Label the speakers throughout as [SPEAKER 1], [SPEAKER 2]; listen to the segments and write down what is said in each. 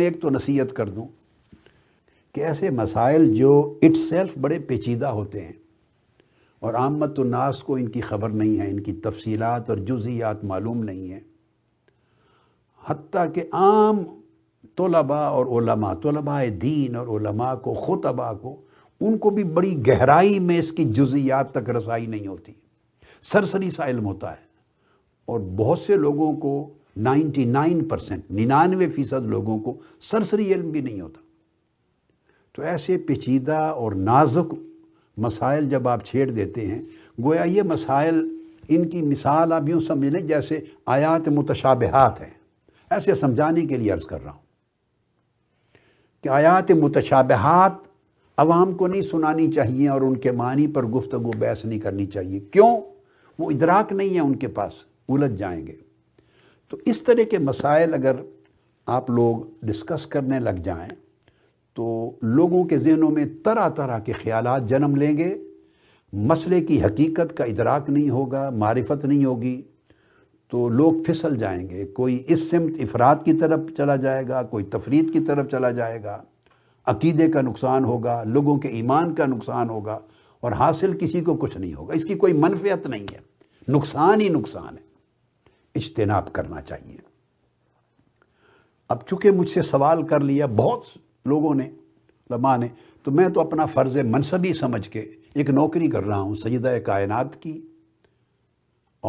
[SPEAKER 1] एक तो नसीहत कर दूँ कि ऐसे मसाइल जो इट सेल्फ बड़े पेचीदा होते हैं और आमत नास को इनकी ख़बर नहीं है इनकी तफसीलात और जुजियात मालूम नहीं है हती कि आम तोलबा और ओलमा तोलबा दीन और ओलमा को खुतबा को उनको भी बड़ी गहराई में इसकी जुजियात तक रसाई नहीं होती सरसरी सा इल्म होता है और बहुत से लोगों को 99 परसेंट निन्यानवे फ़ीसद लोगों को सरसरी इल्म भी नहीं होता तो ऐसे पेचीदा और नाजुक मसाइल जब आप छेड़ देते हैं गोया ये मसाइल इनकी मिसाल आप यूँ समझ लें जैसे आयात मुतशाबहत हैं ऐसे समझाने के लिए अर्ज़ कर रहा हूँ कि आयात मुतशाबहत आवाम को नहीं सुनानी चाहिए और उनके मानी पर गुफ्तु बहस नहीं करनी चाहिए क्यों वो इदराक नहीं है उनके पास उलझ जाएंगे तो इस तरह के मसाइल अगर आप लोग डिस्कस करने लग जाएं तो लोगों के जहनों में तरह तरह के ख्याल जन्म लेंगे मसले की हकीकत का इदराक नहीं होगा मारिफत नहीं होगी तो लोग फिसल जाएंगे कोई इस सिमत अफराद की तरफ चला जाएगा कोई तफरीद की तरफ चला जाएगा अकीदे का नुकसान होगा लोगों के ईमान का नुकसान होगा और हासिल किसी को कुछ नहीं होगा इसकी कोई मनफियत नहीं है नुकसान ही नुकसान है इज्तनाब करना चाहिए अब चूंकि मुझसे सवाल कर लिया बहुत लोगों ने लमा ने तो मैं तो अपना फ़र्ज मनसबी समझ के एक नौकरी कर रहा हूँ सजद कायनात की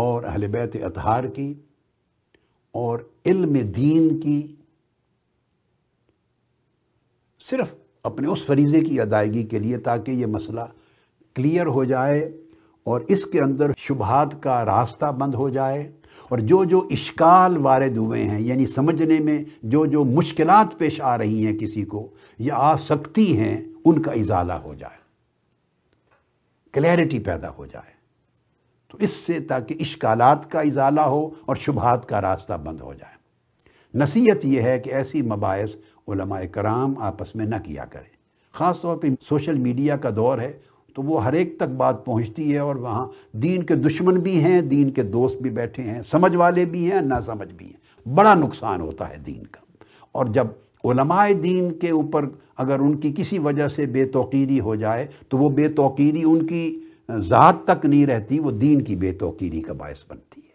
[SPEAKER 1] और अहल बैत अतहार की और इल्म दीन की सिर्फ अपने उस फरीज़े की अदायगी के लिए ताकि ये मसला क्लियर हो जाए और इसके अंदर शुभात का रास्ता बंद हो जाए और जो जो इश्काल वारद हुए हैं यानी समझने में जो जो मुश्किल पेश आ रही हैं किसी को या आ सकती हैं उनका इजाला हो जाए क्लैरिटी पैदा हो जाए तो इससे ताकि इश्काल का इजाला हो और शुभात का रास्ता बंद हो जाए नसीहत यह है कि ऐसी मबास कराम आपस में न किया करें ख़ास तौर सोशल मीडिया का दौर है तो वो हर एक तक बात पहुंचती है और वहाँ दीन के दुश्मन भी हैं दीन के दोस्त भी बैठे हैं समझ वाले भी हैं ना समझ भी हैं बड़ा नुकसान होता है दीन का और जब उलमाए दीन के ऊपर अगर उनकी किसी वजह से बेतौकीरी हो जाए तो वो बेतौकीरी उनकी ज़ात तक नहीं रहती वो दीन की बेतौकीरी का बायस बनती है